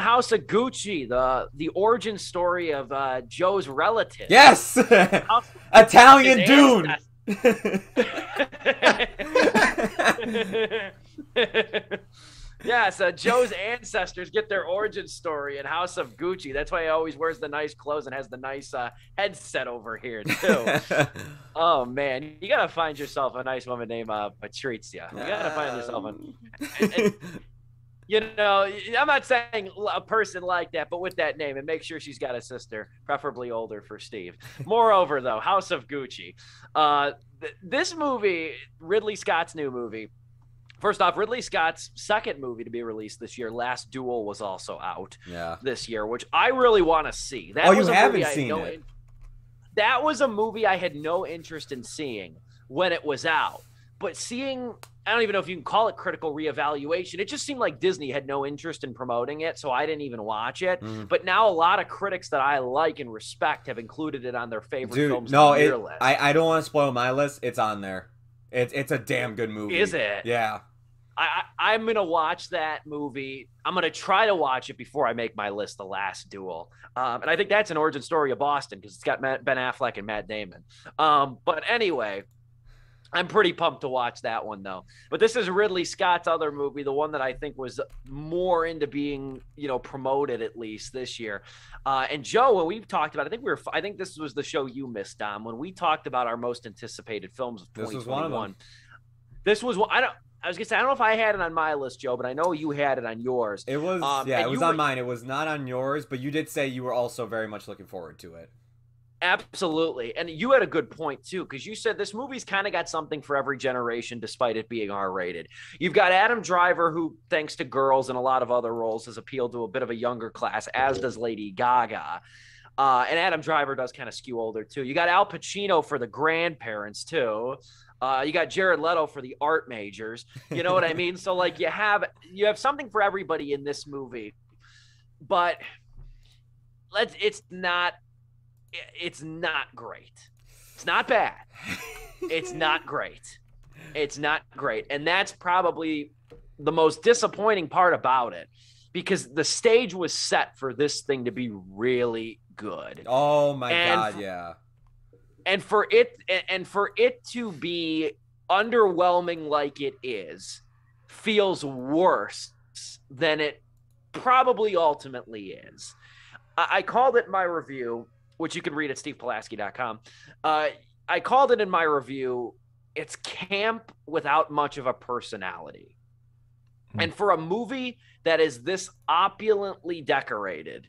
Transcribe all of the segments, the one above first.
House of Gucci, the the origin story of uh, Joe's relative. Yes, Italian dude. yeah, so Joe's ancestors get their origin story in House of Gucci. That's why he always wears the nice clothes and has the nice uh, headset over here too. oh man, you gotta find yourself a nice woman named uh, Patrizia. You gotta find yourself a. Um, and, and, you know, I'm not saying a person like that, but with that name, and make sure she's got a sister, preferably older for Steve. Moreover, though, House of Gucci. Uh, th- this movie, Ridley Scott's new movie, First off, Ridley Scott's second movie to be released this year, Last Duel, was also out yeah. this year, which I really want to see. That oh, you haven't seen it. In- that was a movie I had no interest in seeing when it was out. But seeing, I don't even know if you can call it critical reevaluation. It just seemed like Disney had no interest in promoting it, so I didn't even watch it. Mm. But now a lot of critics that I like and respect have included it on their favorite Dude, films. No, it, I, I don't want to spoil my list. It's on there. It's it's a damn good movie. Is it? Yeah. I, I am gonna watch that movie. I'm gonna try to watch it before I make my list. The Last Duel, um, and I think that's an origin story of Boston because it's got Matt, Ben Affleck and Matt Damon. Um, but anyway, I'm pretty pumped to watch that one though. But this is Ridley Scott's other movie, the one that I think was more into being, you know, promoted at least this year. Uh, and Joe, when we've talked about, I think we were, I think this was the show you missed, Dom, when we talked about our most anticipated films of 2021. This was one. I don't. I was gonna say I don't know if I had it on my list, Joe, but I know you had it on yours. It was um, yeah, it was on mine. It was not on yours, but you did say you were also very much looking forward to it. Absolutely. And you had a good point too, because you said this movie's kind of got something for every generation, despite it being R rated. You've got Adam Driver, who, thanks to girls and a lot of other roles, has appealed to a bit of a younger class, as does Lady Gaga. Uh, and Adam Driver does kind of skew older too. You got Al Pacino for the grandparents too. Uh, you got Jared Leto for the art majors. You know what I mean? So like you have you have something for everybody in this movie, but let's it's not it's not great. It's not bad. it's not great. It's not great. And that's probably the most disappointing part about it because the stage was set for this thing to be really good. Oh my and god, yeah. And for it and for it to be underwhelming like it is feels worse than it probably ultimately is. I, I called it my review which you can read at stevepulaski.com. Uh, I called it in my review. It's camp without much of a personality. Mm. And for a movie that is this opulently decorated,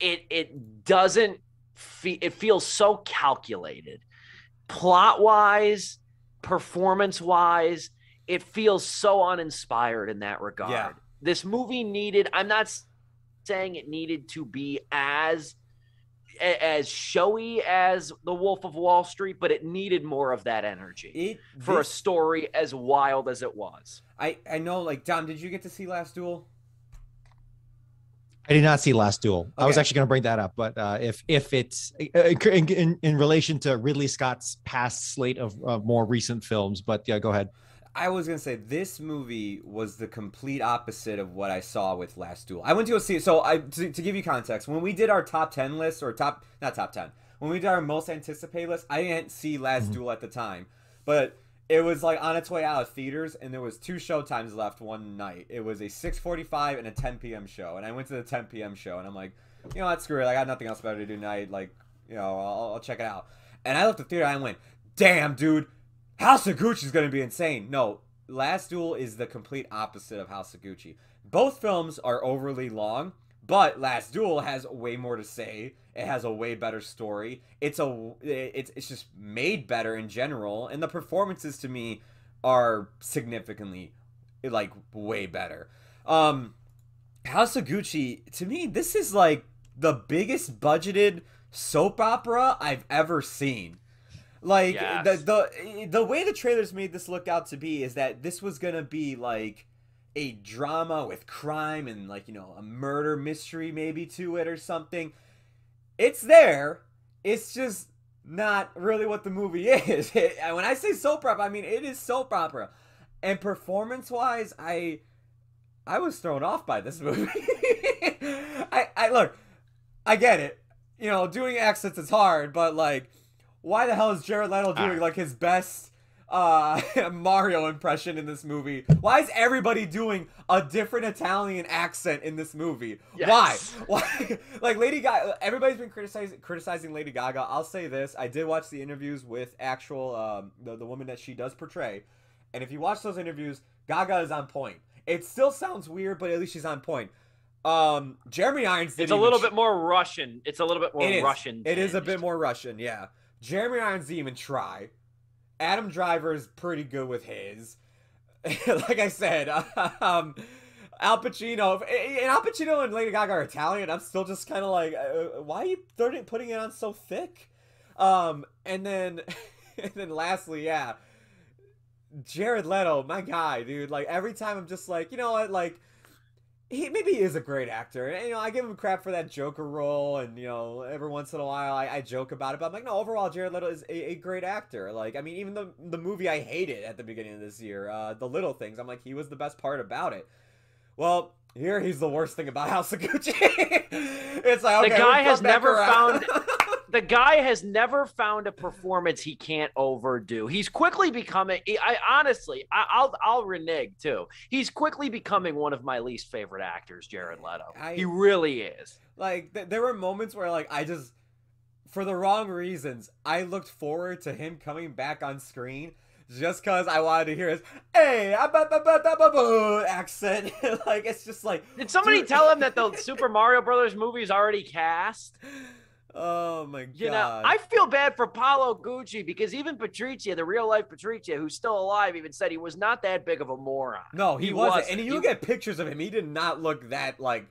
it it doesn't feel it feels so calculated. Plot wise, performance wise, it feels so uninspired in that regard. Yeah. This movie needed, I'm not saying it needed to be as as showy as The Wolf of Wall Street, but it needed more of that energy it, for this, a story as wild as it was. I I know, like Dom, did you get to see Last Duel? I did not see Last Duel. Okay. I was actually going to bring that up, but uh, if if it's uh, in, in, in relation to Ridley Scott's past slate of uh, more recent films, but yeah, go ahead. I was gonna say this movie was the complete opposite of what I saw with Last Duel. I went to go see it. So I to, to, give you context, when we did our top ten list or top not top ten, when we did our most anticipated list, I didn't see Last mm-hmm. Duel at the time, but it was like on its way out of theaters, and there was two show times left one night. It was a six forty five and a ten p.m. show, and I went to the ten p.m. show, and I'm like, you know what, screw it, I got nothing else better to do tonight. Like, you know, I'll, I'll check it out. And I left the theater, I went, damn, dude House of Gucci is going to be insane. No, Last Duel is the complete opposite of House of Gucci. Both films are overly long, but Last Duel has way more to say. It has a way better story. It's a it's it's just made better in general, and the performances to me are significantly like way better. Um House of Gucci to me this is like the biggest budgeted soap opera I've ever seen. Like yes. the the eh, the way the trailers made this look out to be is that this was gonna be like a drama with crime and like you know a murder mystery maybe to it or something. It's there. It's just not really what the movie is. It, when I say soap opera, I mean it is soap opera. And performance wise, I I was thrown off by this movie. I I look, I get it. You know, doing accents is hard, but like why the hell is Jared Leto doing ah. like his best uh, Mario impression in this movie? Why is everybody doing a different Italian accent in this movie? Yes. Why? Why? like Lady Gaga. Everybody's been criticizing criticizing Lady Gaga. I'll say this: I did watch the interviews with actual um, the the woman that she does portray, and if you watch those interviews, Gaga is on point. It still sounds weird, but at least she's on point. Um, Jeremy Irons. It's a little bit more Russian. It's a little bit more it Russian. It is a bit more Russian. Yeah. Jeremy Irons even try. Adam Driver is pretty good with his. like I said, um, Al Pacino and Al Pacino and Lady Gaga are Italian. I'm still just kind of like, uh, uh, why are you putting it on so thick? Um, and then, and then lastly, yeah, Jared Leto, my guy, dude. Like every time I'm just like, you know what, like he maybe he is a great actor, and you know I give him crap for that Joker role, and you know every once in a while I, I joke about it, but I'm like, no, overall Jared Leto is a, a, great actor. Like I mean, even the the movie I hated at the beginning of this year, uh, The Little Things, I'm like he was the best part about it. Well, here he's the worst thing about House of Gucci. it's like okay, the guy has never around. found the guy has never found a performance he can't overdo. He's quickly becoming. I honestly, I, will I'll renege too. He's quickly becoming one of my least favorite actors, Jared Leto. I, he really is. Like th- there were moments where like I just, for the wrong reasons, I looked forward to him coming back on screen just because I wanted to hear his hey ah, accent. like it's just like did somebody dude. tell him that the Super Mario Brothers movie is already cast? Oh my god. You know, I feel bad for Paolo Gucci because even Patricia, the real life Patricia, who's still alive, even said he was not that big of a moron. No, he, he wasn't. wasn't. And you he... look at pictures of him, he did not look that like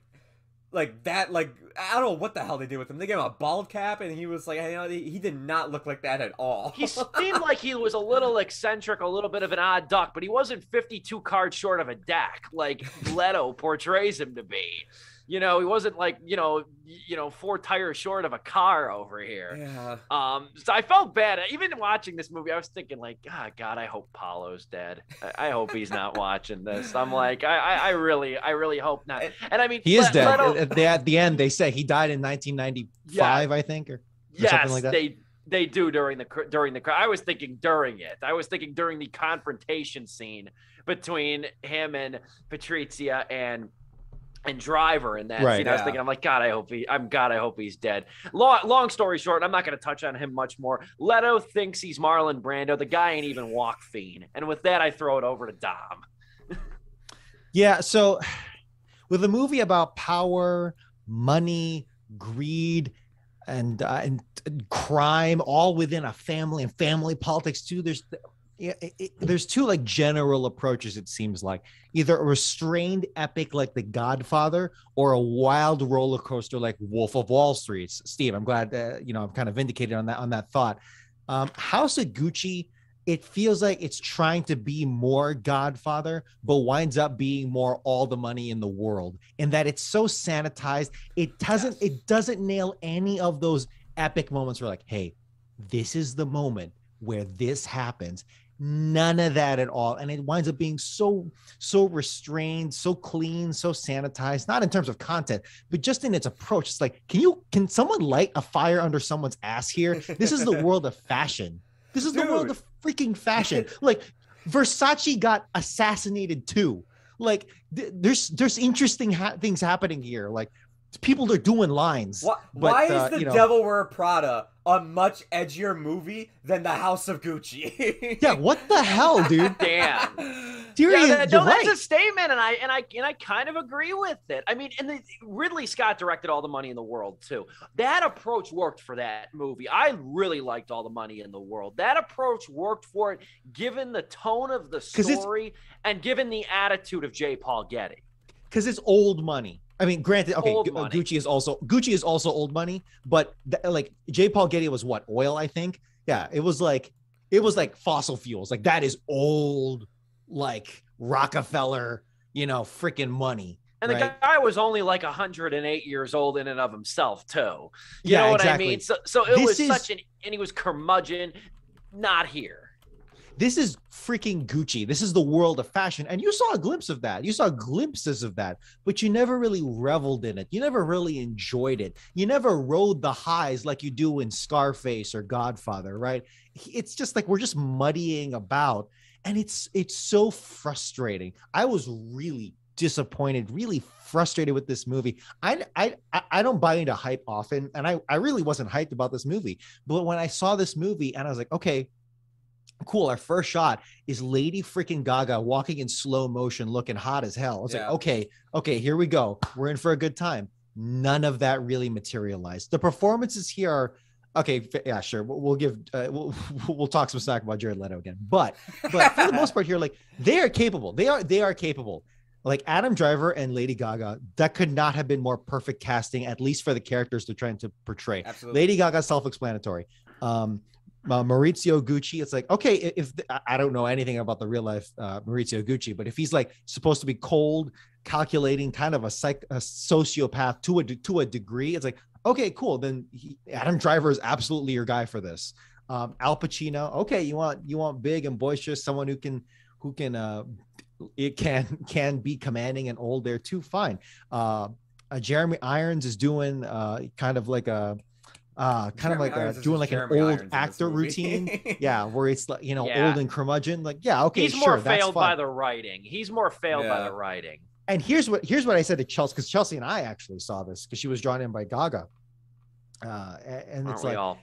like that like I don't know what the hell they did with him. They gave him a bald cap and he was like you know, he, he did not look like that at all. he seemed like he was a little eccentric, a little bit of an odd duck, but he wasn't 52 cards short of a deck like Leto portrays him to be. You know, he wasn't like you know, you know, four tires short of a car over here. Yeah. Um. So I felt bad. Even watching this movie, I was thinking like, ah, oh, God, I hope Paulo's dead. I, I hope he's not watching this. I'm like, I, I, I, really, I really hope not. Eh, and I mean, he is let, dead. At, the, at the end, they say he died in 1995, yeah. I think, or, or yes, something like that. They, they do during the during the I was thinking during it. I was thinking during the confrontation scene between him and Patrizia and and driver in that right, scene. Yeah. I was thinking, I'm like, God, I hope he, I'm God, I hope he's dead. Long, long story short, I'm not going to touch on him much more. Leto thinks he's Marlon Brando. The guy ain't even walk fiend. And with that, I throw it over to Dom. yeah. So, with a movie about power, money, greed, and uh, and crime, all within a family and family politics too. There's it, it, there's two like general approaches it seems like either a restrained epic like the godfather or a wild roller coaster like wolf of wall street steve i'm glad uh, you know i'm kind of vindicated on that on that thought um, house of gucci it feels like it's trying to be more godfather but winds up being more all the money in the world In that it's so sanitized it doesn't yes. it doesn't nail any of those epic moments where like hey this is the moment where this happens none of that at all and it winds up being so so restrained so clean so sanitized not in terms of content but just in its approach it's like can you can someone light a fire under someone's ass here this is the world of fashion this is Dude. the world of freaking fashion like versace got assassinated too like th- there's there's interesting ha- things happening here like people are doing lines why, but, why uh, is uh, the you know, devil wear prada a much edgier movie than The House of Gucci. yeah, what the hell, dude? Damn. Dude, yeah, that, no, right. that's a statement, and I and I and I kind of agree with it. I mean, and the, Ridley Scott directed All the Money in the World too. That approach worked for that movie. I really liked All the Money in the World. That approach worked for it, given the tone of the story and given the attitude of J. Paul Getty. Because it's old money. I mean, granted, okay, uh, Gucci is also Gucci is also old money, but th- like J. Paul Getty was what oil, I think. Yeah, it was like it was like fossil fuels. Like that is old, like Rockefeller, you know, freaking money. And right? the guy was only like 108 years old in and of himself, too. You yeah, know what exactly. I mean? So, so it this was is... such an, and he was curmudgeon, not here this is freaking Gucci. This is the world of fashion. And you saw a glimpse of that. You saw glimpses of that, but you never really reveled in it. You never really enjoyed it. You never rode the highs like you do in Scarface or Godfather, right? It's just like we're just muddying about and it's it's so frustrating. I was really disappointed, really frustrated with this movie. I I I don't buy into hype often and I I really wasn't hyped about this movie. But when I saw this movie and I was like, okay, cool. Our first shot is Lady freaking Gaga walking in slow motion, looking hot as hell. It's yeah. like, okay, okay, here we go. We're in for a good time. None of that really materialized. The performances here are okay. Yeah, sure. We'll, give uh, we'll we'll talk some smack about Jared Leto again, but but for the most part here, like they are capable. They are they are capable. Like Adam Driver and Lady Gaga, that could not have been more perfect casting, at least for the characters they're trying to portray. Absolutely. Lady Gaga, self-explanatory. Um, uh, Maurizio Gucci. It's like, okay, if, I don't know anything about the real life uh, Maurizio Gucci, but if he's like supposed to be cold, calculating, kind of a psych, a sociopath to a to a degree, it's like, okay, cool. Then he, Adam Driver is absolutely your guy for this. Um, Al Pacino, okay, you want you want big and boisterous, someone who can who can uh, it can can be commanding and old there too. Fine. Uh, uh Jeremy Irons is doing uh, kind of like a uh, kind Jeremy of like uh, a, doing like an old Irons actor routine. yeah, where it's like you know yeah. old and curmudgeon. Like yeah, okay, he's sure, more failed by the writing. He's more failed yeah. by the writing. And here's what here's what I said to Chelsea because Chelsea and I actually saw this because she was drawn in by Gaga, uh, and it's like. All?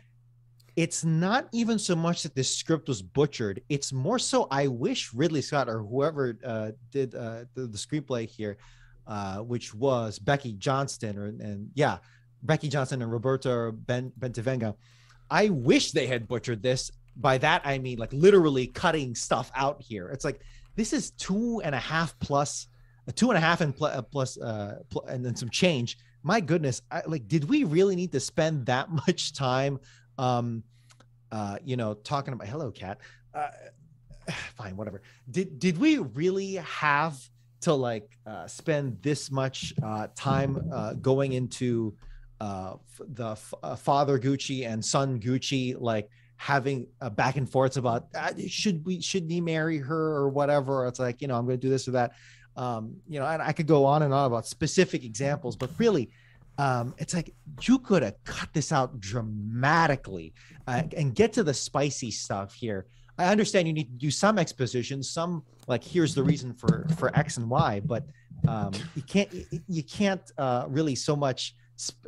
It's not even so much that this script was butchered. It's more so I wish Ridley Scott or whoever uh, did uh, the, the, screenplay here, uh, which was Becky Johnston, or, and yeah, Becky Johnson and Roberta ben- Bentivenga. I wish they had butchered this. By that I mean like literally cutting stuff out here. It's like this is two and a half plus, uh, two and a half and pl- uh, plus, uh, pl- and then some change. My goodness, I, like did we really need to spend that much time, um, uh, you know, talking about hello cat? Uh, fine, whatever. Did did we really have to like uh, spend this much uh, time uh, going into uh, the f- uh, father Gucci and son Gucci like having a back and forth about ah, should we should he marry her or whatever. It's like you know I'm going to do this or that. Um, you know, and I could go on and on about specific examples, but really, um, it's like you could have cut this out dramatically uh, and get to the spicy stuff here. I understand you need to do some exposition, some like here's the reason for for X and Y, but um, you can't you can't uh, really so much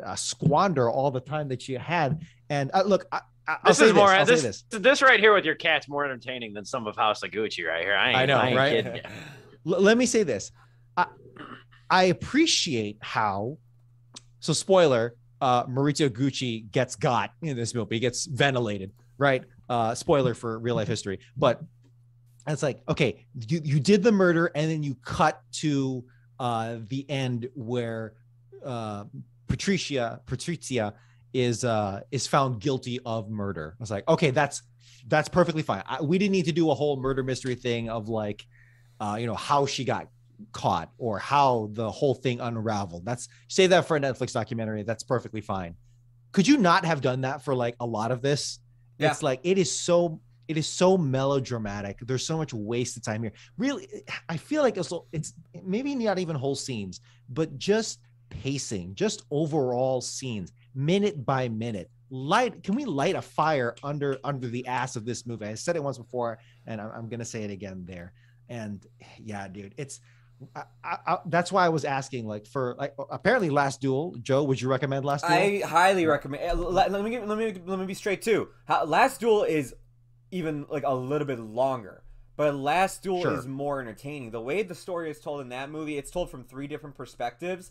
uh, squander all the time that you had. And uh, look, I, I'll this is more this, this, this. this right here with your cat's more entertaining than some of House of Gucci right here. I, I know, I right? Let me say this. I, I appreciate how. So spoiler, uh, Maurizio Gucci gets got in this movie. He gets ventilated, right? Uh, spoiler for real life history, but it's like okay, you you did the murder and then you cut to uh, the end where. Uh, Patricia Patricia is uh is found guilty of murder. I was like, okay, that's that's perfectly fine. I, we didn't need to do a whole murder mystery thing of like, uh, you know, how she got caught or how the whole thing unraveled. That's save that for a Netflix documentary. That's perfectly fine. Could you not have done that for like a lot of this? Yeah. It's like it is so it is so melodramatic. There's so much wasted time here. Really, I feel like it's, it's maybe not even whole scenes, but just pacing, just overall scenes, minute by minute. Light, can we light a fire under under the ass of this movie? I said it once before, and I'm, I'm gonna say it again there. And yeah, dude, it's I, I, that's why I was asking, like, for like apparently Last Duel. Joe, would you recommend Last Duel? I highly recommend. Eh, let, let me get, let me let me be straight too. How, Last Duel is even like a little bit longer, but Last Duel sure. is more entertaining. The way the story is told in that movie, it's told from three different perspectives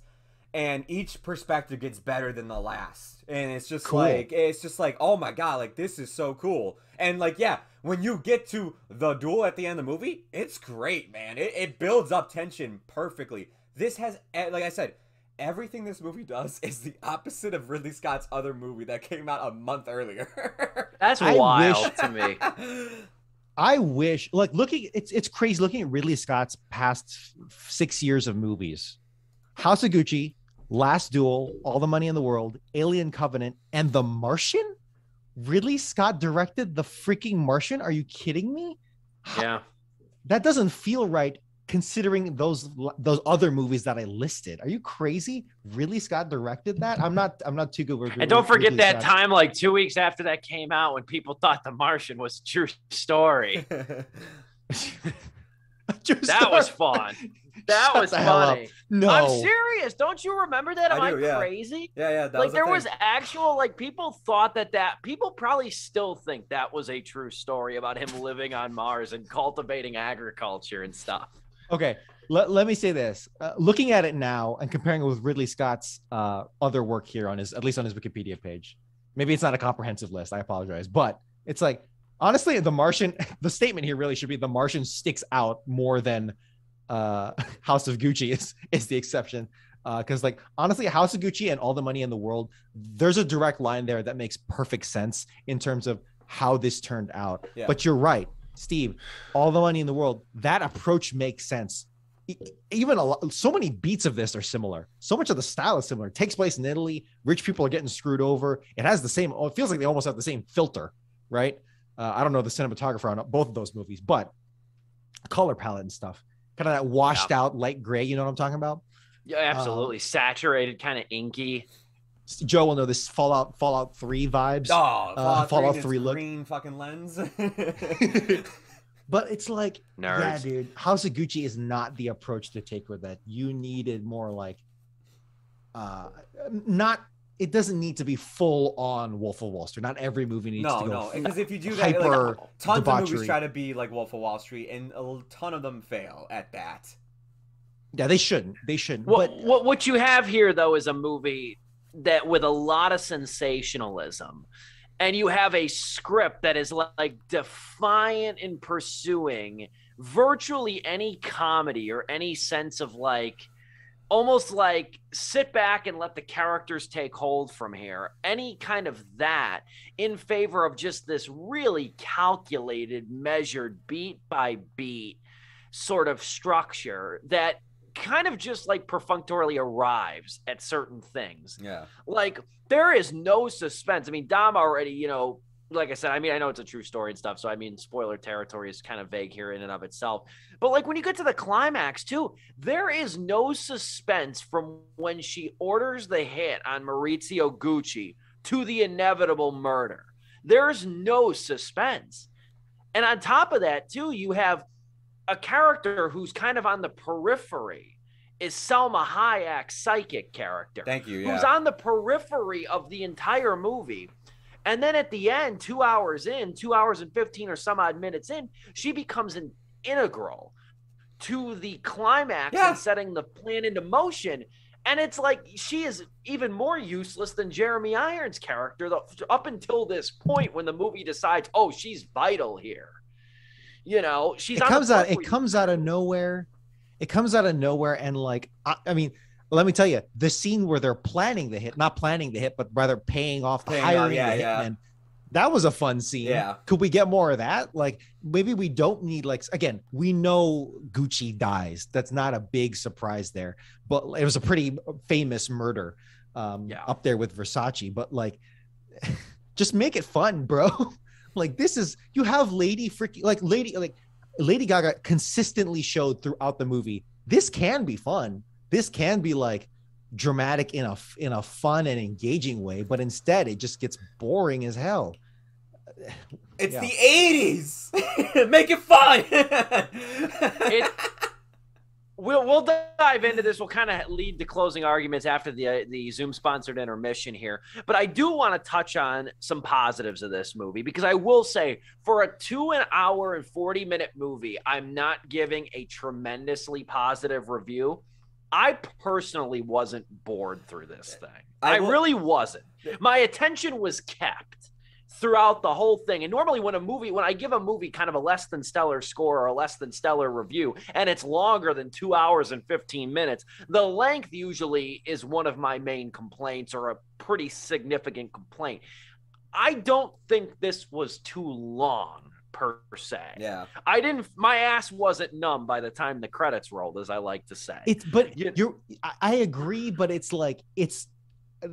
and each perspective gets better than the last and it's just cool. like it's just like oh my god like this is so cool and like yeah when you get to the duel at the end of the movie it's great man it, it builds up tension perfectly this has eh, like i said everything this movie does is the opposite of Ridley Scott's other movie that came out a month earlier. That's I wild wish, to me. I wish like looking it's it's crazy looking at Ridley Scott's past 6 years of movies. House of Gucci, Last Duel, All the Money in the World, Alien Covenant, and The Martian. Ridley Scott directed The freaking Martian. Are you kidding me? Yeah. That doesn't feel right considering those those other movies that I listed. Are you crazy? Ridley Scott directed that? I'm not I'm not too good with And don't forget that Scott. time like 2 weeks after that came out when people thought The Martian was a true story. true that story. was fun. That Shut was funny. No, I'm serious. Don't you remember that? Am I, do, I yeah. crazy? Yeah, yeah. like was there was actual like people thought that that people probably still think that was a true story about him living on Mars and cultivating agriculture and stuff. Okay, let, let me say this. Uh, looking at it now and comparing it with Ridley Scott's uh, other work here on his at least on his Wikipedia page. Maybe it's not a comprehensive list. I apologize, but it's like honestly, the Martian. The statement here really should be the Martian sticks out more than uh, House of Gucci is is the exception because uh, like honestly house of gucci and all the money in the world there's a direct line there that makes perfect sense in terms of how this turned out yeah. but you're right steve all the money in the world that approach makes sense even a lot, so many beats of this are similar. So much of the style is similar. It takes place in Italy. Rich people are getting screwed over. It has the same. It feels like they almost have the same filter, right? Uh, I don't know the cinematographer on both of those movies, but color palette and stuff kind of that washed yeah. out light gray. You know what I'm talking about? Yeah, um, absolutely. Um, Saturated, kind of inky. Joe will know this Fallout Fallout Three vibes. Oh, uh, Fallout, 3, 3 look. Green fucking lens. but it's like, Nerds. yeah, dude. House of Gucci is not the approach to take with that. You needed more like, uh, not it doesn't need to be full on Wolf of Wall Street. Not every movie needs no, to go. No, because if you do that, hyper like, tons debauchery. of movies try to be like Wolf of Wall Street, and a ton of them fail at that. Yeah, they shouldn't. They shouldn't. but, what what you have here though is a movie that with a lot of sensationalism, and you have a script that is like defiant in pursuing virtually any comedy or any sense of like almost like sit back and let the characters take hold from here. Any kind of that in favor of just this really calculated, measured, beat by beat sort of structure that kind of just like perfunctorily arrives at certain things. Yeah. Like there is no suspense. I mean, Dom already, you know, like I said, I mean, I know it's a true story and stuff. So, I mean, spoiler territory is kind of vague here in and of itself. But, like, when you get to the climax, too, there is no suspense from when she orders the hit on Maurizio Gucci to the inevitable murder. There's no suspense. And on top of that, too, you have a character who's kind of on the periphery is Selma Hayek's psychic character. Thank you. Yeah. Who's on the periphery of the entire movie and then at the end, two hours in, two hours and 15 or some odd minutes in, she becomes an integral to the climax yeah. and setting the plan into motion. And it's like she is even more useless than Jeremy Irons' character up until this point when the movie decides, oh, she's vital here. You know, she's it comes out. It comes out of nowhere. It comes out of nowhere, and like I, I mean, let me tell you, the scene where they're planning the hit, not planning the hit, but rather paying off, paying hiring off, yeah, the yeah. That was a fun scene. Yeah. Could we get more of that? Like maybe we don't need like again, we know Gucci dies. That's not a big surprise there. But it was a pretty famous murder um yeah. up there with Versace, but like just make it fun, bro. like this is you have lady freaking like lady like Lady Gaga consistently showed throughout the movie this can be fun this can be like dramatic in a in a fun and engaging way, but instead it just gets boring as hell. It's yeah. the 80s. Make it fun. it, we'll we'll dive into this. We'll kind of lead the closing arguments after the uh, the Zoom sponsored intermission here. But I do want to touch on some positives of this movie because I will say for a two an hour and forty minute movie, I'm not giving a tremendously positive review. I personally wasn't bored through this thing. I, I really wasn't. My attention was kept throughout the whole thing. And normally when a movie when I give a movie kind of a less than stellar score or a less than stellar review and it's longer than 2 hours and 15 minutes, the length usually is one of my main complaints or a pretty significant complaint. I don't think this was too long per se. Yeah. I didn't my ass wasn't numb by the time the credits rolled as I like to say. It's but you, you're I agree but it's like it's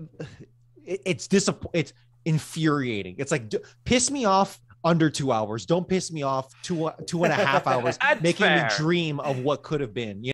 it's disapp- it's infuriating. It's like piss me off under two hours. Don't piss me off two two and a half hours, making fair. me dream of what could have been. You